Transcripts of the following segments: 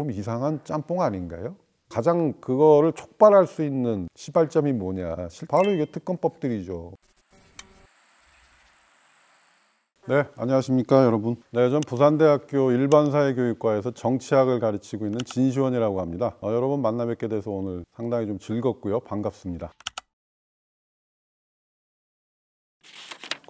좀 이상한 짬뽕 아닌가요? 가장 그거를 촉발할 수 있는 시발점이 뭐냐 바로 이게 특검법들이죠 네 안녕하십니까 여러분 네, 전 부산대학교 일반사회교육과에서 정치학을 가르치고 있는 진시원이라고 합니다 어, 여러분 만나 뵙게 돼서 오늘 상당히 좀 즐겁고요 반갑습니다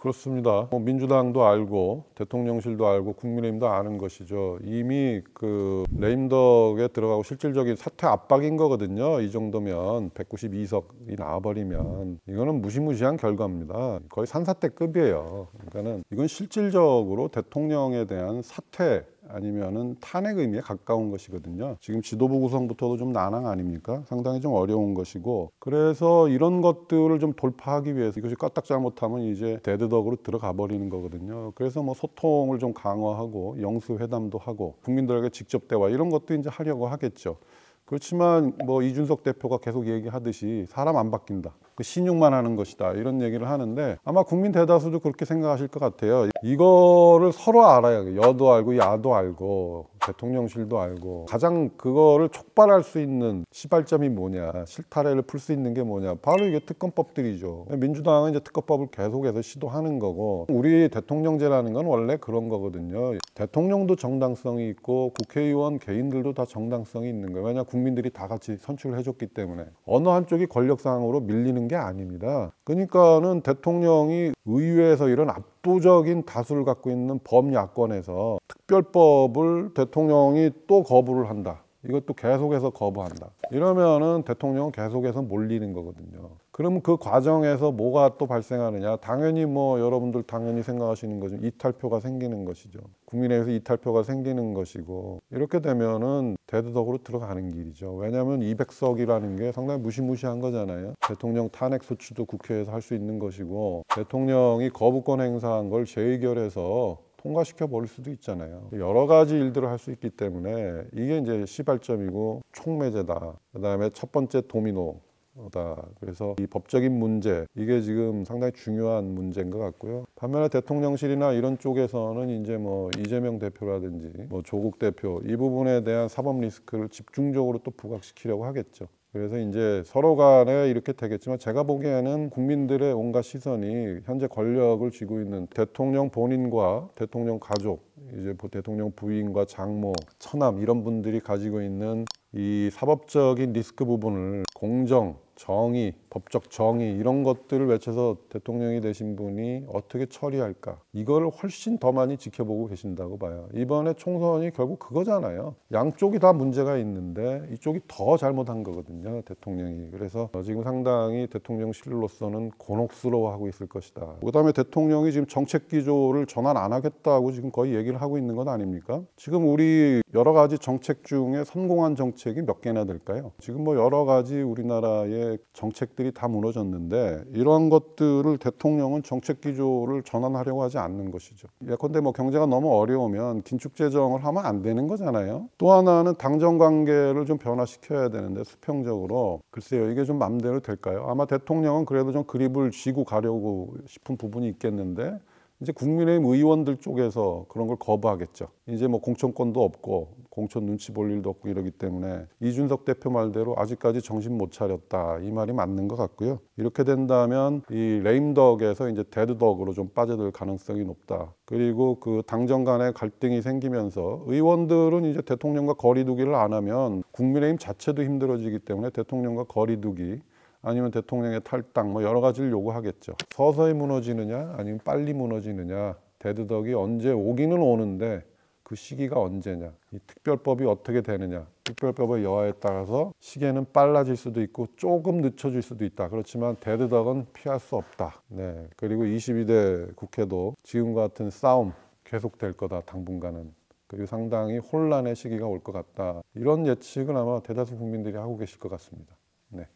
그렇습니다. 뭐 민주당도 알고 대통령실도 알고 국민의힘도 아는 것이죠. 이미 그 레임덕에 들어가고 실질적인 사퇴 압박인 거거든요. 이 정도면 192석이 나와버리면 이거는 무시무시한 결과입니다. 거의 산사태급이에요. 그러니까는 이건 실질적으로 대통령에 대한 사퇴 아니면은 탄핵 의미에 가까운 것이거든요. 지금 지도부 구성부터도 좀 난항 아닙니까? 상당히 좀 어려운 것이고 그래서 이런 것들을 좀 돌파하기 위해서 이것이 까딱 잘못하면 이제 데드덕으로 들어가 버리는 거거든요. 그래서 뭐 소통을 좀 강화하고 영수 회담도 하고 국민들에게 직접 대화 이런 것도 이제 하려고 하겠죠. 그렇지만 뭐 이준석 대표가 계속 얘기하듯이 사람 안 바뀐다. 그 신용만 하는 것이다 이런 얘기를 하는데 아마 국민 대다수도 그렇게 생각하실 것 같아요 이거를 서로 알아야 돼요 여도 알고 야도 알고 대통령실도 알고 가장 그거를 촉발할 수 있는 시발점이 뭐냐 실타래를 풀 수 있는 게 뭐냐 바로 이게 특검법들이죠 민주당은 이제 특검법을 계속해서 시도하는 거고 우리 대통령제라는 건 원래 그런 거거든요 대통령도 정당성이 있고 국회의원 개인들도 다 정당성이 있는 거예요 왜냐 국민들이 다 같이 선출을 해줬기 때문에 어느 한쪽이 권력상으로 밀리는 있는 게 아닙니다. 그러니까는 대통령이 의회에서 이런 압도적인 다수를 갖고 있는 범야권에서 특별법을 대통령이 또 거부를 한다. 이것도 계속해서 거부한다. 이러면은 대통령은 계속해서 몰리는 거거든요. 그럼 그 과정에서 뭐가 또 발생하느냐? 당연히 뭐 여러분들 당연히 생각하시는 거죠. 이탈표가 생기는 것이죠. 국민의회에서 이탈표가 생기는 것이고 이렇게 되면은 대두덕으로 들어가는 길이죠. 왜냐하면 200석이라는 게 상당히 무시무시한 거잖아요. 대통령 탄핵 소추도 국회에서 할 수 있는 것이고 대통령이 거부권 행사한 걸 재의결해서 통과시켜 버릴 수도 있잖아요. 여러 가지 일들을 할 수 있기 때문에 이게 이제 시발점이고 촉매제다. 그다음에 첫 번째 도미노 다 그래서 이 법적인 문제 이게 지금 상당히 중요한 문제인 것 같고요. 반면에 대통령실이나 이런 쪽에서는 이제 뭐 이재명 대표라든지 뭐 조국 대표 이 부분에 대한 사법 리스크를 집중적으로 또 부각시키려고 하겠죠. 그래서 이제 서로 간에 이렇게 되겠지만 제가 보기에는 국민들의 온갖 시선이 현재 권력을 쥐고 있는 대통령 본인과 대통령 가족, 이제 뭐 대통령 부인과 장모, 처남 이런 분들이 가지고 있는 이 사법적인 리스크 부분을 공정, 정의, 법적 정의 이런 것들을 외쳐서 대통령이 되신 분이 어떻게 처리할까 이걸 훨씬 더 많이 지켜보고 계신다고 봐요. 이번에 총선이 결국 그거잖아요. 양쪽이 다 문제가 있는데 이쪽이 더 잘못한 거거든요. 대통령이 그래서 지금 상당히 대통령실로서는 곤혹스러워하고 있을 것이다. 그다음에 대통령이 지금 정책 기조를 전환 안 하겠다고 지금 거의 얘기를 하고 있는 건 아닙니까? 지금 우리 여러 가지 정책 중에 성공한 정책이 몇 개나 될까요? 지금 뭐 여러 가지 우리나라의 정책들이 다 무너졌는데 이러한 것들을 대통령은 정책 기조를 전환하려고 하지 않는 것이죠. 예컨대 뭐 경제가 너무 어려우면 긴축 재정을 하면 안 되는 거잖아요. 또 하나는 당정 관계를 좀 변화시켜야 되는데 수평적으로 글쎄요 이게 좀 맘대로 될까요? 아마 대통령은 그래도 좀 그립을 쥐고 가려고 싶은 부분이 있겠는데 이제 국민의힘 의원들 쪽에서 그런 걸 거부하겠죠. 이제 뭐 공천권도 없고 공천 눈치 볼 일도 없고 이러기 때문에 이준석 대표 말대로 아직까지 정신 못 차렸다 이 말이 맞는 것 같고요. 이렇게 된다면 이 레임덕에서 이제 데드덕으로 좀 빠져들 가능성이 높다. 그리고 그 당정 간의 갈등이 생기면서 의원들은 이제 대통령과 거리두기를 안 하면 국민의힘 자체도 힘들어지기 때문에 대통령과 거리두기 아니면 대통령의 탈당 뭐 여러 가지를 요구하겠죠. 서서히 무너지느냐 아니면 빨리 무너지느냐 대드덕이 언제 오기는 오는데 그 시기가 언제냐 이 특별법이 어떻게 되느냐 특별법의 여하에 따라서 시계는 빨라질 수도 있고 조금 늦춰질 수도 있다 그렇지만 대드덕은 피할 수 없다 네 그리고 22대 국회도 지금과 같은 싸움 계속될 거다 당분간은 그리고 상당히 혼란의 시기가 올 것 같다 이런 예측은 아마 대다수 국민들이 하고 계실 것 같습니다 네.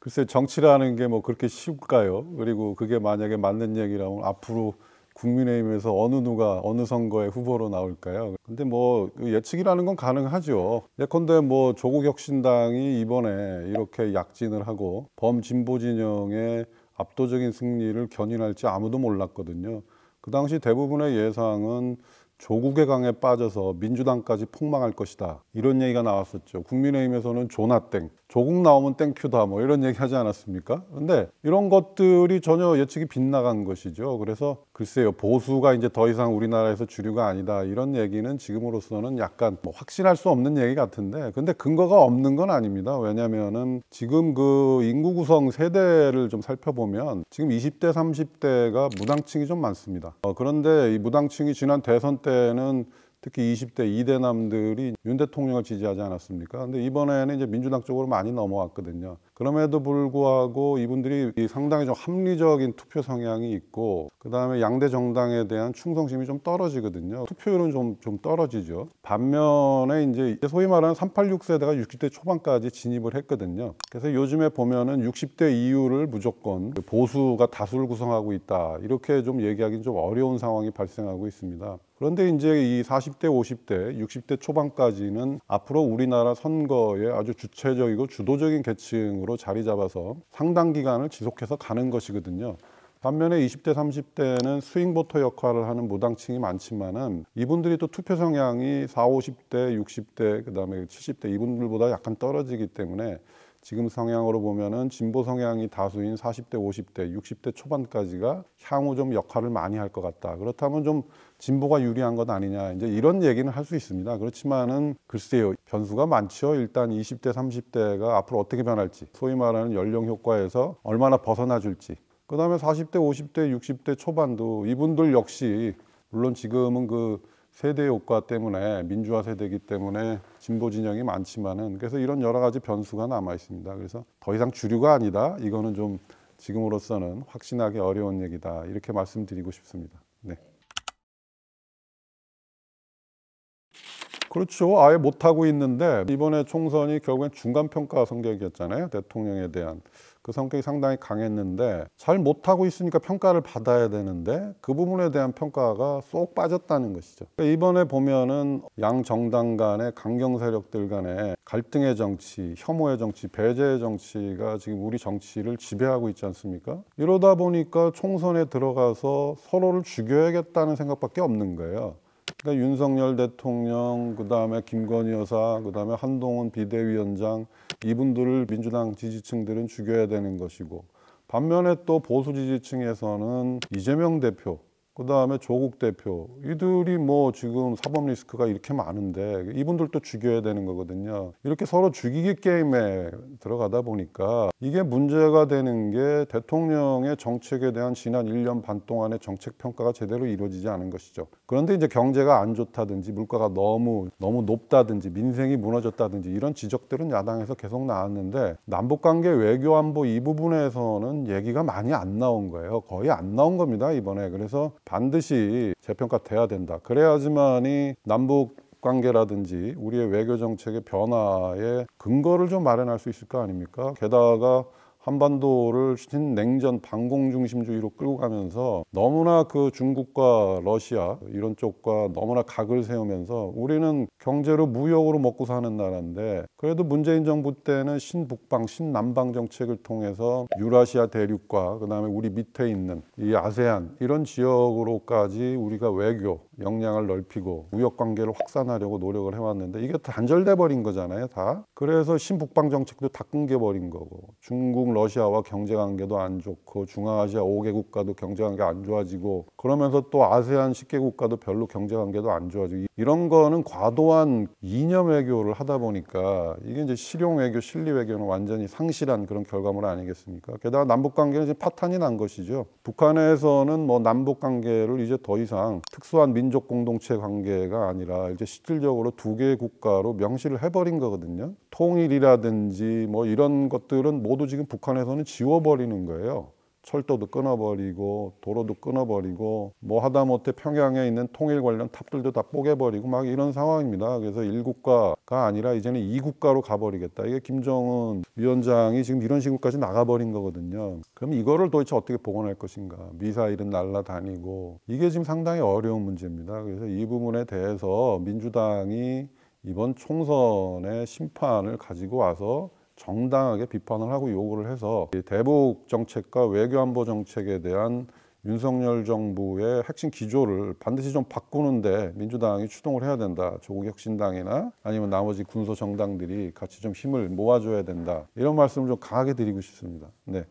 글쎄 정치라는 게 뭐 그렇게 쉽까요? 그리고 그게 만약에 맞는 얘기라면 앞으로 국민의힘에서 어느 누가 어느 선거에 후보로 나올까요? 근데 뭐 그 예측이라는 건 가능하죠. 예컨대 뭐 조국 혁신당이 이번에 이렇게 약진을 하고 범진보 진영의 압도적인 승리를 견인할지 아무도 몰랐거든요. 그 당시 대부분의 예상은 조국의 강에 빠져서 민주당까지 폭망할 것이다. 이런 얘기가 나왔었죠. 국민의힘에서는 조나땡, 조국 나오면 땡큐다 뭐 이런 얘기 하지 않았습니까? 근데 이런 것들이 전혀 예측이 빗나간 것이죠. 그래서 글쎄요. 보수가 이제 더 이상 우리나라에서 주류가 아니다. 이런 얘기는 지금으로서는 약간 뭐 확신할 수 없는 얘기 같은데 근데 근거가 없는 건 아닙니다. 왜냐면은 지금 그 인구 구성 세대를 좀 살펴보면 지금 20대, 30대가 무당층이 좀 많습니다. 어, 그런데 이 무당층이 지난 대선 때 때는 특히 20대 2대남들이윤 대통령을 지지하지 않았습니까? 근데 이번에는 이제 민주당 쪽으로 많이 넘어왔거든요. 그럼에도 불구하고 이분들이 상당히 좀 합리적인 투표 성향이 있고 그다음에 양대 정당에 대한 충성심이 좀 떨어지거든요. 투표율은 좀 좀 떨어지죠. 반면에 이제 소위 말하는 386 세대가 60대 초반까지 진입을 했거든요. 그래서 요즘에 보면은 60대 이후를 무조건 보수가 다수를 구성하고 있다. 이렇게 좀 얘기하기는 좀 어려운 상황이 발생하고 있습니다. 그런데 이제 이 40대, 50대, 60대 초반까지는 앞으로 우리나라 선거에 아주 주체적이고 주도적인 계층으로 자리 잡아서 상당 기간을 지속해서 가는 것이거든요. 반면에 20대, 30대는 스윙보터 역할을 하는 무당층이 많지만은 이분들이 또 투표 성향이 4, 50대, 60대, 그다음에 70대 이분들보다 약간 떨어지기 때문에 지금 성향으로 보면은 진보 성향이 다수인 40대, 50대, 60대 초반까지가 향후 좀 역할을 많이 할 것 같다. 그렇다면 좀 진보가 유리한 것 아니냐. 이제 이런 얘기는 할 수 있습니다. 그렇지만은 글쎄요. 변수가 많죠. 일단 20대, 30대가 앞으로 어떻게 변할지, 소위 말하는 연령 효과에서 얼마나 벗어나 줄지, 그 다음에 40대, 50대, 60대 초반도 이분들 역시 물론 지금은 그 세대 효과 때문에 민주화 세대이기 때문에 진보 진영이 많지만은 그래서 이런 여러 가지 변수가 남아 있습니다. 그래서 더 이상 주류가 아니다. 이거는 좀 지금으로서는 확신하기 어려운 얘기다. 이렇게 말씀드리고 싶습니다. 네. 그렇죠. 아예 못하고 있는데 이번에 총선이 결국엔 중간평가 성격이었잖아요. 대통령에 대한. 그 성격이 상당히 강했는데 잘 못하고 있으니까 평가를 받아야 되는데 그 부분에 대한 평가가 쏙 빠졌다는 것이죠. 이번에 보면은 양 정당 간의 강경 세력들 간의 갈등의 정치, 혐오의 정치, 배제의 정치가 지금 우리 정치를 지배하고 있지 않습니까? 이러다 보니까 총선에 들어가서 서로를 죽여야겠다는 생각밖에 없는 거예요. 그러니까 윤석열 대통령, 그 다음에 김건희 여사, 그 다음에 한동훈 비대위원장 이분들을 민주당 지지층들은 죽여야 되는 것이고 반면에 또 보수 지지층에서는 이재명 대표 그 다음에 조국 대표 이들이 뭐 지금 사법 리스크가 이렇게 많은데 이분들도 죽여야 되는 거거든요. 이렇게 서로 죽이기 게임에 들어가다 보니까 이게 문제가 되는 게 대통령의 정책에 대한 지난 1년 반 동안의 정책 평가가 제대로 이루어지지 않은 것이죠. 그런데 이제 경제가 안 좋다든지 물가가 너무 너무 높다든지 민생이 무너졌다든지 이런 지적들은 야당에서 계속 나왔는데 남북관계 외교 안보 이 부분에서는 얘기가 많이 안 나온 거예요. 거의 안 나온 겁니다 이번에. 그래서 반드시 재평가돼야 된다. 그래야지만이 남북 관계라든지 우리의 외교 정책의 변화에 근거를 좀 마련할 수 있을 거 아닙니까? 게다가 한반도를 신냉전 반공 중심주의로 끌고 가면서 너무나 그 중국과 러시아 이런 쪽과 너무나 각을 세우면서 우리는 경제로 무역으로 먹고 사는 나라인데 그래도 문재인 정부 때는 신북방 신남방 정책을 통해서 유라시아 대륙과 그다음에 우리 밑에 있는 이 아세안 이런 지역으로까지 우리가 외교 역량을 넓히고 무역 관계를 확산하려고 노력을 해왔는데 이게 단절돼 버린 거잖아요 다 그래서 신북방 정책도 다 끊겨 버린 거고 중국 결국 러시아와 경제 관계도 안 좋고 중앙아시아 5개 국가도 경제 관계 안 좋아지고 그러면서 또 아세안 10개 국가도 별로 경제 관계도 안 좋아지고 이런 거는 과도한 이념 외교를 하다 보니까 이게 이제 실용 외교, 실리 외교는 완전히 상실한 그런 결과물 아니겠습니까? 게다가 남북 관계는 이제 파탄이 난 것이죠. 북한에서는 뭐 남북 관계를 이제 더 이상 특수한 민족 공동체 관계가 아니라 이제 실질적으로 두 개의 국가로 명시를 해버린 거거든요. 통일이라든지 뭐 이런 것들은 모두 지금 북한에서는 지워버리는 거예요. 철도도 끊어버리고 도로도 끊어버리고 뭐 하다못해 평양에 있는 통일 관련 탑들도 다 뽀개버리고 막 이런 상황입니다. 그래서 일국가가 아니라 이제는 2국가로 가버리겠다. 이게 김정은 위원장이 지금 이런 식으로까지 나가버린 거거든요. 그럼 이거를 도대체 어떻게 복원할 것인가. 미사일은 날라다니고 이게 지금 상당히 어려운 문제입니다. 그래서 이 부분에 대해서 민주당이 이번 총선의 심판을 가지고 와서 정당하게 비판을 하고 요구를 해서 대북 정책과 외교안보 정책에 대한 윤석열 정부의 핵심 기조를 반드시 좀 바꾸는데 민주당이 추동을 해야 된다. 조국혁신당이나 아니면 나머지 군소 정당들이 같이 좀 힘을 모아줘야 된다. 이런 말씀을 좀 강하게 드리고 싶습니다. 네.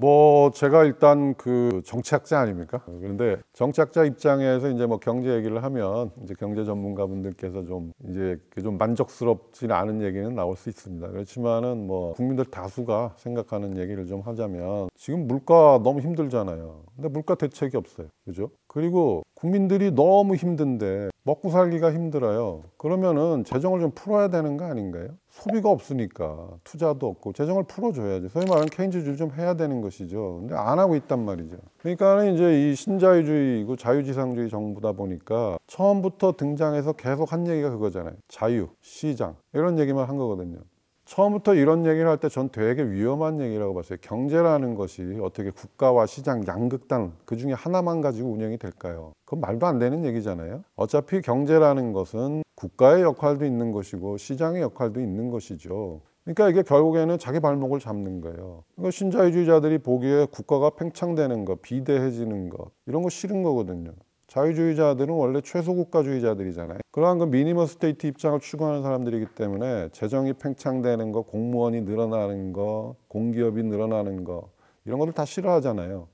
뭐 제가 일단 그 정치학자 아닙니까? 그런데 정치학자 입장에서 이제 뭐 경제 얘기를 하면 이제 경제 전문가분들께서 좀 이제 좀 만족스럽지 않은 얘기는 나올 수 있습니다. 그렇지만은 뭐 국민들 다수가 생각하는 얘기를 좀 하자면 지금 물가 너무 힘들잖아요. 근데 물가 대책이 없어요. 그죠? 그리고 국민들이 너무 힘든데 먹고 살기가 힘들어요. 그러면은 재정을 좀 풀어야 되는 거 아닌가요? 소비가 없으니까 투자도 없고 재정을 풀어줘야지. 소위 말하는 케인즈주의 좀 해야 되는 것이죠. 근데 안 하고 있단 말이죠. 그러니까 이제 이 신자유주의이고 자유지상주의 정부다 보니까 처음부터 등장해서 계속 한 얘기가 그거잖아요. 자유, 시장 이런 얘기만 한 거거든요. 처음부터 이런 얘기를 할 때 전 되게 위험한 얘기라고 봤어요. 경제라는 것이 어떻게 국가와 시장 양극단 그 중에 하나만 가지고 운영이 될까요? 그건 말도 안 되는 얘기잖아요. 어차피 경제라는 것은 국가의 역할도 있는 것이고 시장의 역할도 있는 것이죠. 그러니까 이게 결국에는 자기 발목을 잡는 거예요. 그러니까 신자유주의자들이 보기에 국가가 팽창되는 것, 비대해지는 것 이런 거 싫은 거거든요. 자유주의자들은 원래 최소국가주의자들이잖아요. 그러한 그 미니멀 스테이트 입장을 추구하는 사람들이기 때문에 재정이 팽창되는 거, 공무원이 늘어나는 거, 공기업이 늘어나는 거 이런 것들 다 싫어하잖아요.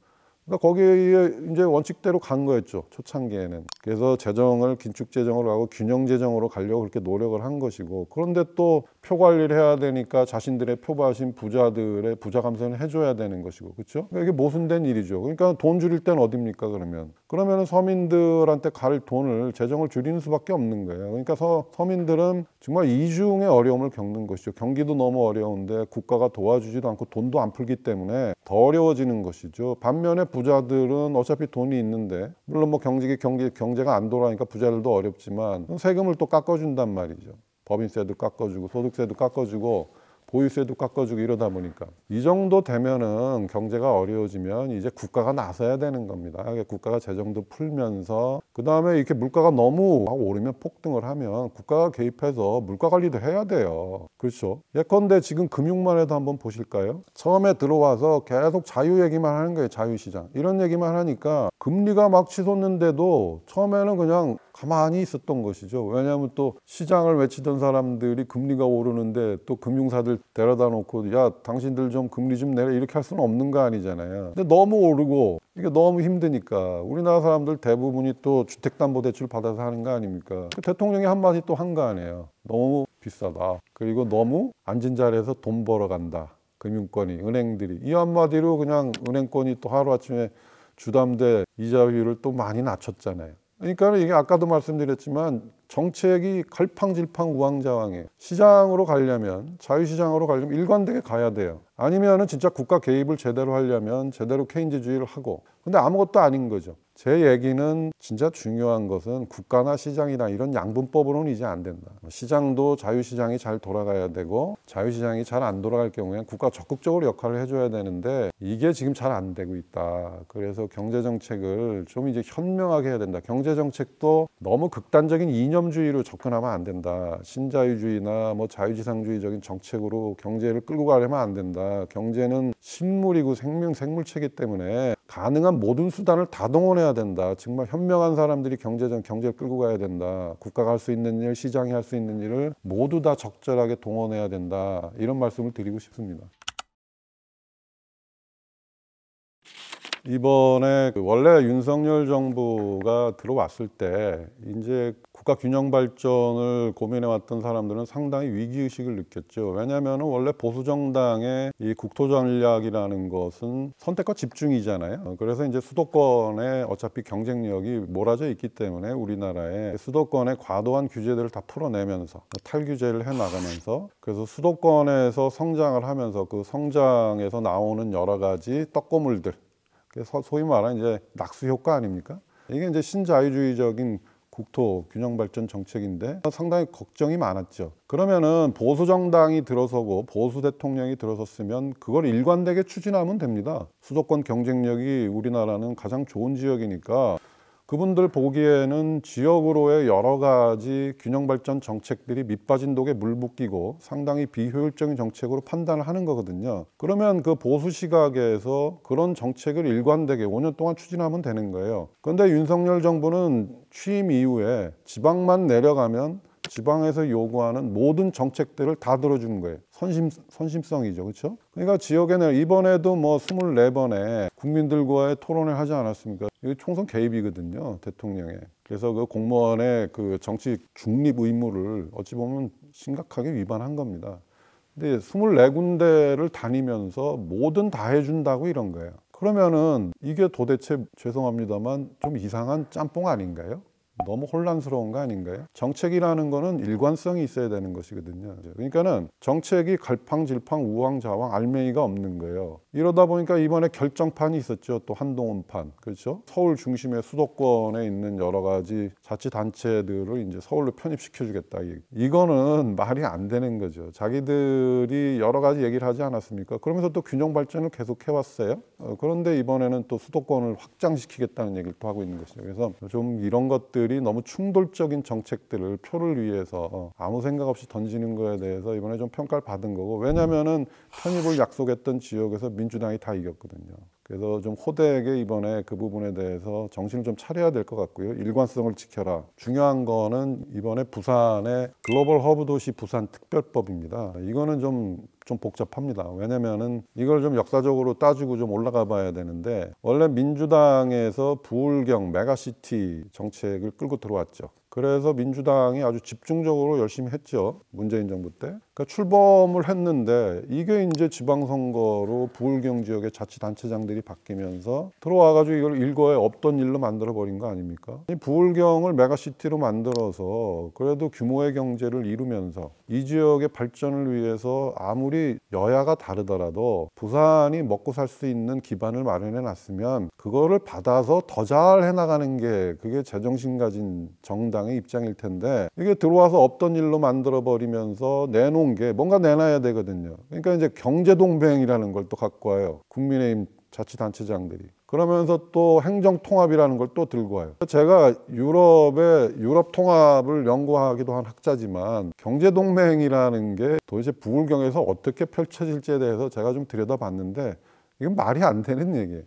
그러니까 거기에 이제 원칙대로 간 거였죠. 초창기에는. 그래서 재정을 긴축 재정으로 하고 균형 재정으로 가려고 그렇게 노력을 한 것이고 그런데 또표 관리를 해야 되니까 자신들의 표받으신 부자들의 부자 감세는 해줘야 되는 것이고 그렇죠? 그러니까 이게 모순된 일이죠. 그러니까 돈 줄일 땐 어딥니까 그러면? 그러면 서민들한테 갈 돈을 재정을 줄이는 수밖에 없는 거예요. 그러니까 서, 서민들은 정말 이중의 어려움을 겪는 것이죠. 경기도 너무 어려운데 국가가 도와주지도 않고 돈도 안 풀기 때문에 더 어려워지는 것이죠. 반면에 부자들은 어차피 돈이 있는데 물론 뭐경직 경기 경제가 안 돌아가니까 부자들도 어렵지만 세금을 또 깎아준단 말이죠. 법인세도 깎아주고 소득세도 깎아주고 보유세도 깎아주고 이러다 보니까 이 정도 되면은 경제가 어려워지면 이제 국가가 나서야 되는 겁니다. 국가가 재정도 풀면서 그 다음에 이렇게 물가가 너무 오르면 폭등을 하면 국가가 개입해서 물가 관리도 해야 돼요. 그렇죠? 예컨대 지금 금융만 해도 한번 보실까요? 처음에 들어와서 계속 자유 얘기만 하는 거예요. 자유시장 이런 얘기만 하니까 금리가 막 치솟는데도 처음에는 그냥 가만히 있었던 것이죠. 왜냐하면 또 시장을 외치던 사람들이 금리가 오르는데 또 금융사들 데려다 놓고 야 당신들 좀 금리 좀 내려 이렇게 할 수는 없는 거 아니잖아요. 근데 너무 오르고 이게 너무 힘드니까 우리나라 사람들 대부분이 또 주택담보대출 받아서 하는 거 아닙니까? 그 대통령이 한마디 또한거 아니에요. 너무 비싸다. 그리고 너무 앉은 자리에서 돈 벌어간다. 금융권이 은행들이 이 한마디로 그냥 은행권이 또 하루아침에 주담대 이자율을 또 많이 낮췄잖아요. 그러니까 이게 아까도 말씀드렸지만 정책이 갈팡질팡 우왕좌왕해 시장으로 가려면 자유시장으로 가려면 일관되게 가야 돼요. 아니면은 진짜 국가 개입을 제대로 하려면 제대로 케인즈주의를 하고 근데 아무것도 아닌 거죠. 제 얘기는 진짜 중요한 것은 국가나 시장이나 이런 양분법으로는 이제 안 된다. 뭐 시장도 자유시장이 잘 돌아가야 되고 자유시장이 잘 안 돌아갈 경우에는 국가 적극적으로 역할을 해줘야 되는데 이게 지금 잘 안 되고 있다. 그래서 경제정책을 좀 이제 현명하게 해야 된다. 경제정책도 너무 극단적인 이념주의로 접근하면 안 된다. 신자유주의나 뭐 자유지상주의적인 정책으로 경제를 끌고 가려면 안 된다. 경제는 식물이고 생명 생물체이기 때문에 가능한 모든 수단을 다 동원해야 된다. 정말 현명한 사람들이 경제적 경제를 끌고 가야 된다. 국가가 할 수 있는 일, 시장이 할 수 있는 일을 모두 다 적절하게 동원해야 된다. 이런 말씀을 드리고 싶습니다. 이번에 그 원래 윤석열 정부가 들어왔을 때 이제 국가 균형 발전을 고민해왔던 사람들은 상당히 위기의식을 느꼈죠. 왜냐하면 원래 보수정당의 이 국토전략이라는 것은 선택과 집중이잖아요. 그래서 이제 수도권에 어차피 경쟁력이 몰아져 있기 때문에 우리나라에 수도권의 과도한 규제들을 다 풀어내면서 탈규제를 해나가면서 그래서 수도권에서 성장을 하면서 그 성장에서 나오는 여러 가지 떡고물들 소위 말하는 이제 낙수 효과 아닙니까? 이게 이제 신자유주의적인 국토 균형 발전 정책인데 상당히 걱정이 많았죠. 그러면은 보수 정당이 들어서고 보수 대통령이 들어섰으면 그걸 일관되게 추진하면 됩니다. 수도권 경쟁력이 우리나라는 가장 좋은 지역이니까 그분들 보기에는 지역으로의 여러 가지 균형 발전 정책들이 밑빠진 독에 물 붓기고 상당히 비효율적인 정책으로 판단을 하는 거거든요. 그러면 그 보수 시각에서 그런 정책을 일관되게 5년 동안 추진하면 되는 거예요. 그런데 윤석열 정부는 취임 이후에 지방만 내려가면 지방에서 요구하는 모든 정책들을 다들어준 거예요. 선심, 선심성이죠. 그렇죠? 그러니까 지역에는 이번에도 뭐 24번에 국민들과의 토론을 하지 않았습니까? 이게 총선 개입이거든요. 대통령의. 그래서 그 공무원의 그 정치 중립 의무를 어찌 보면 심각하게 위반한 겁니다. 근데 24군데를 다니면서 뭐든 다 해준다고 이런 거예요. 그러면은 이게 도대체 죄송합니다만 좀 이상한 짬뽕 아닌가요? 너무 혼란스러운 거 아닌가요? 정책이라는 거는 일관성이 있어야 되는 것이거든요. 그러니까는 정책이 갈팡질팡 우왕좌왕 알맹이가 없는 거예요. 이러다 보니까 이번에 결정판이 있었죠. 또 한동훈판. 그렇죠? 서울 중심의 수도권에 있는 여러 가지 자치단체들을 이제 서울로 편입시켜 주겠다. 이거는 말이 안 되는 거죠. 자기들이 여러 가지 얘기를 하지 않았습니까? 그러면서 또 균형 발전을 계속 해왔어요. 어, 그런데 이번에는 또 수도권을 확장시키겠다는 얘기를 또 하고 있는 것이죠. 그래서 좀 이런 것들 의원들이 너무 충돌적인 정책들을 표를 위해서 어, 아무 생각 없이 던지는 거에 대해서 이번에 좀 평가를 받은 거고 왜냐면은 음. 편입을 약속했던 지역에서 민주당이 다 이겼거든요. 그래서 좀 호되게 이번에 그 부분에 대해서 정신을 좀 차려야 될 것 같고요. 일관성을 지켜라. 중요한 거는 이번에 부산의 글로벌 허브 도시 부산 특별법입니다. 이거는 좀 좀 복잡합니다. 왜냐면은 이걸 좀 역사적으로 따지고 좀 올라가 봐야 되는데 원래 민주당에서 부울경 메가시티 정책을 끌고 들어왔죠. 그래서 민주당이 아주 집중적으로 열심히 했죠. 문재인 정부 때. 그러니까 출범을 했는데 이게 이제 지방선거로 부울경 지역의 자치단체장들이 바뀌면서 들어와가지고 이걸 일거에 없던 일로 만들어버린 거 아닙니까? 이 부울경을 메가시티로 만들어서 그래도 규모의 경제를 이루면서 이 지역의 발전을 위해서 아무리 여야가 다르더라도 부산이 먹고 살 수 있는 기반을 마련해 놨으면 그거를 받아서 더 잘 해나가는 게 그게 제정신 가진 정당 민주당의 입장일 텐데 이게 들어와서 없던 일로 만들어버리면서 내놓은 게 뭔가 내놔야 되거든요. 그러니까 이제 경제동맹이라는 걸 또 갖고 와요. 국민의힘 자치단체장들이. 그러면서 또 행정 통합이라는 걸 또 들고 와요. 제가 유럽의 유럽 통합을 연구하기도 한 학자지만 경제 동맹이라는 게 도대체 부을경에서 어떻게 펼쳐질지에 대해서 제가 좀 들여다봤는데 이건 말이 안 되는 얘기예요.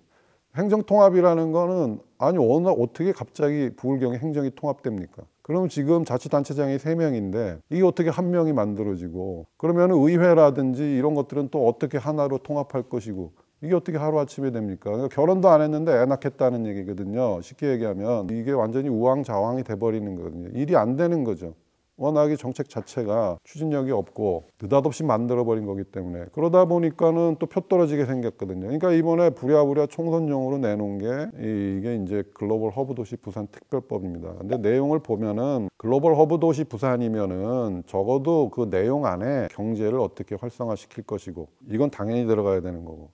행정통합이라는 거는 아니 어느 어떻게 갑자기 부울경에 행정이 통합됩니까? 그럼 지금 자치단체장이 3명인데 이게 어떻게 한 명이 만들어지고 그러면 의회라든지 이런 것들은 또 어떻게 하나로 통합할 것이고 이게 어떻게 하루아침에 됩니까? 그러니까 결혼도 안 했는데 애 낳겠다는 얘기거든요. 쉽게 얘기하면 이게 완전히 우왕좌왕이 돼버리는 거거든요. 일이 안 되는 거죠. 워낙에 정책 자체가 추진력이 없고 느닷없이 만들어버린 거기 때문에 그러다 보니까는 또 표 떨어지게 생겼거든요. 그러니까 이번에 부랴부랴 총선용으로 내놓은 게 이게 이제 글로벌 허브 도시 부산 특별법입니다. 근데 내용을 보면은 글로벌 허브 도시 부산이면은 적어도 그 내용 안에 경제를 어떻게 활성화시킬 것이고 이건 당연히 들어가야 되는 거고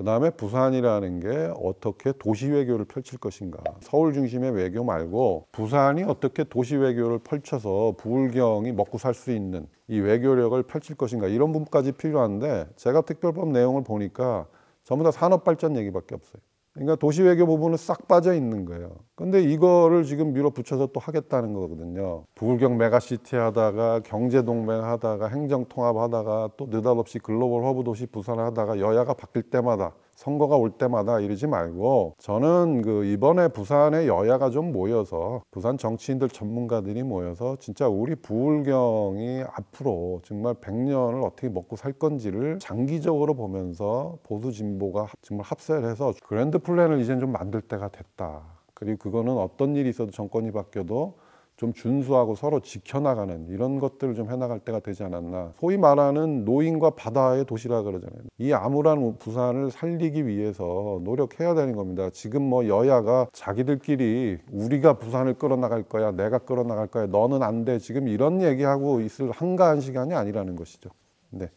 그 다음에 부산이라는 게 어떻게 도시 외교를 펼칠 것인가. 서울 중심의 외교 말고 부산이 어떻게 도시 외교를 펼쳐서 부울경이 먹고 살 수 있는 이 외교력을 펼칠 것인가. 이런 부분까지 필요한데 제가 특별법 내용을 보니까 전부 다 산업발전 얘기밖에 없어요. 그러니까 도시 외교 부분은 싹 빠져 있는 거예요. 근데 이거를 지금 밀어붙여서 또 하겠다는 거거든요. 부울경 메가시티 하다가 경제 동맹 하다가 행정 통합 하다가 또 느닷없이 글로벌 허브 도시 부산 하다가 여야가 바뀔 때마다 선거가 올 때마다 이러지 말고 저는 그 이번에 부산에 여야가 좀 모여서 부산 정치인들 전문가들이 모여서 진짜 우리 부울경이 앞으로 정말 100년을 어떻게 먹고 살 건지를 장기적으로 보면서 보수 진보가 정말 합세를 해서 그랜드 플랜을 이제는 좀 만들 때가 됐다. 그리고 그거는 어떤 일이 있어도 정권이 바뀌어도 좀 준수하고 서로 지켜나가는 이런 것들을 좀 해나갈 때가 되지 않았나. 소위 말하는 노인과 바다의 도시라 그러잖아요. 이 암울한 부산을 살리기 위해서 노력해야 되는 겁니다. 지금 뭐 여야가 자기들끼리 우리가 부산을 끌어나갈 거야, 내가 끌어나갈 거야, 너는 안 돼. 지금 이런 얘기하고 있을 한가한 시간이 아니라는 것이죠. 네.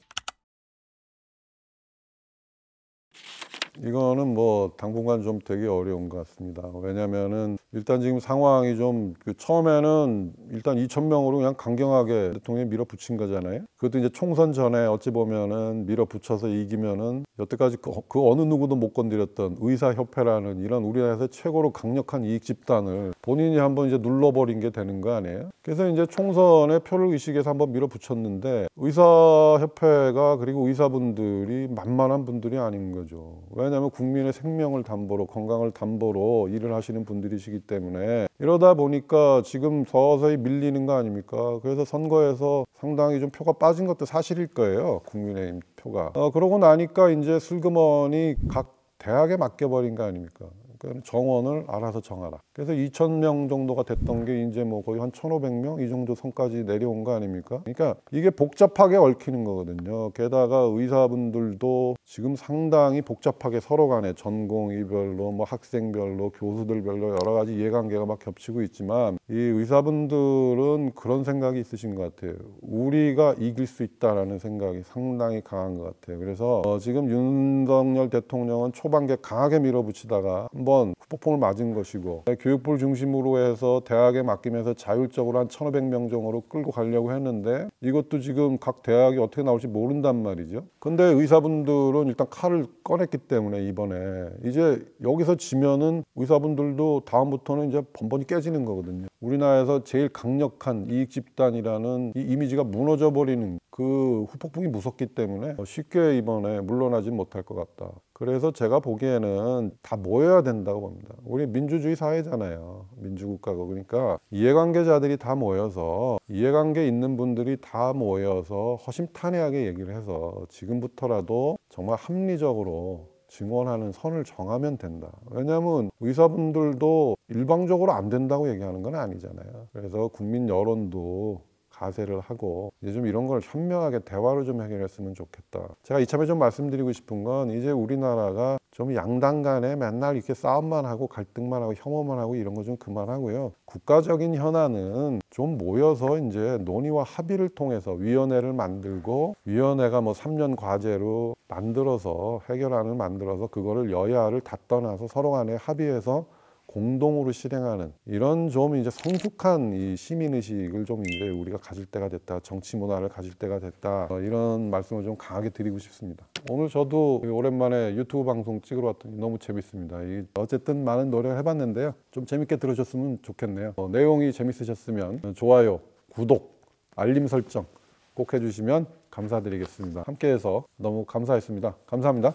이거는 뭐 당분간 좀 되게 어려운 것 같습니다. 왜냐면은 일단 지금 상황이 좀 그 처음에는 일단 2천 명으로 그냥 강경하게 대통령이 밀어붙인 거잖아요. 그것도 이제 총선 전에 어찌 보면은 밀어붙여서 이기면은 여태까지 그, 그 어느 누구도 못 건드렸던 의사협회라는 이런 우리나라에서 최고로 강력한 이익 집단을 본인이 한번 이제 눌러버린 게 되는 거 아니에요? 그래서 이제 총선에 표를 의식해서 한번 밀어붙였는데 의사협회가 그리고 의사분들이 만만한 분들이 아닌 거죠. 왜 왜냐하면 국민의 생명을 담보로 건강을 담보로 일을 하시는 분들이시기 때문에 이러다 보니까 지금 서서히 밀리는 거 아닙니까? 그래서 선거에서 상당히 좀 표가 빠진 것도 사실일 거예요. 국민의힘 표가. 어, 그러고 나니까 이제 슬그머니 각 대학에 맡겨버린 거 아닙니까? 그다음에 정원을 알아서 정하라. 그래서 2천명 정도가 됐던 게 이제 뭐 거의 한 1,500명 이 정도 선까지 내려온 거 아닙니까? 그러니까 이게 복잡하게 얽히는 거거든요. 게다가 의사분들도 지금 상당히 복잡하게 서로 간에 전공 이별로 뭐 학생별로 교수들별로 여러 가지 이해관계가 막 겹치고 있지만 이 의사분들은 그런 생각이 있으신 것 같아요. 우리가 이길 수 있다라는 생각이 상당히 강한 것 같아요. 그래서 어 지금 윤석열 대통령은 초반기에 강하게 밀어붙이다가 한 뭐건 후폭풍을 맞은 것이고 교육부를 중심으로 해서 대학에 맡기면서 자율적으로 한 1,500명 정도로 끌고 가려고 했는데 이것도 지금 각 대학이 어떻게 나올지 모른단 말이죠. 근데 의사분들은 일단 칼을 꺼냈기 때문에 이번에 이제 여기서 지면은 의사분들도 다음부터는 이제 번번이 깨지는 거거든요. 우리나라에서 제일 강력한 이익 집단이라는 이 이미지가 무너져 버리는 그 후폭풍이 무섭기 때문에 쉽게 이번에 물러나지 못할 것 같다. 그래서 제가 보기에는 다 모여야 된다고 봅니다. 우리 민주주의 사회잖아요. 민주국가가 그러니까 이해관계자들이 다 모여서 이해관계 있는 분들이 다 모여서 허심탄회하게 얘기를 해서 지금부터라도 정말 합리적으로 증언하는 선을 정하면 된다. 왜냐하면 의사분들도 일방적으로 안 된다고 얘기하는 건 아니잖아요. 그래서 국민 여론도 가세를 하고 이제 좀 이런 걸 현명하게 대화로 좀 해결했으면 좋겠다. 제가 이참에 좀 말씀드리고 싶은 건 이제 우리나라가 좀 양당 간에 맨날 이렇게 싸움만 하고 갈등만 하고 혐오만 하고 이런 거 좀 그만하고요. 국가적인 현안은 좀 모여서 이제 논의와 합의를 통해서 위원회를 만들고 위원회가 뭐 3년 과제로 만들어서 해결안을 만들어서 그거를 여야를 다 떠나서 서로 간에 합의해서 공동으로 실행하는 이런 좀 이제 성숙한 이 시민의식을 좀 이제 우리가 가질 때가 됐다. 정치 문화를 가질 때가 됐다. 어, 이런 말씀을 좀 강하게 드리고 싶습니다. 오늘 저도 그 오랜만에 유튜브 방송 찍으러 왔더니 너무 재밌습니다. 이, 어쨌든 많은 노력을 해봤는데요. 좀 재밌게 들으셨으면 좋겠네요. 어, 내용이 재밌으셨으면 좋아요, 구독, 알림 설정 꼭 해주시면 감사드리겠습니다. 함께해서 너무 감사했습니다. 감사합니다.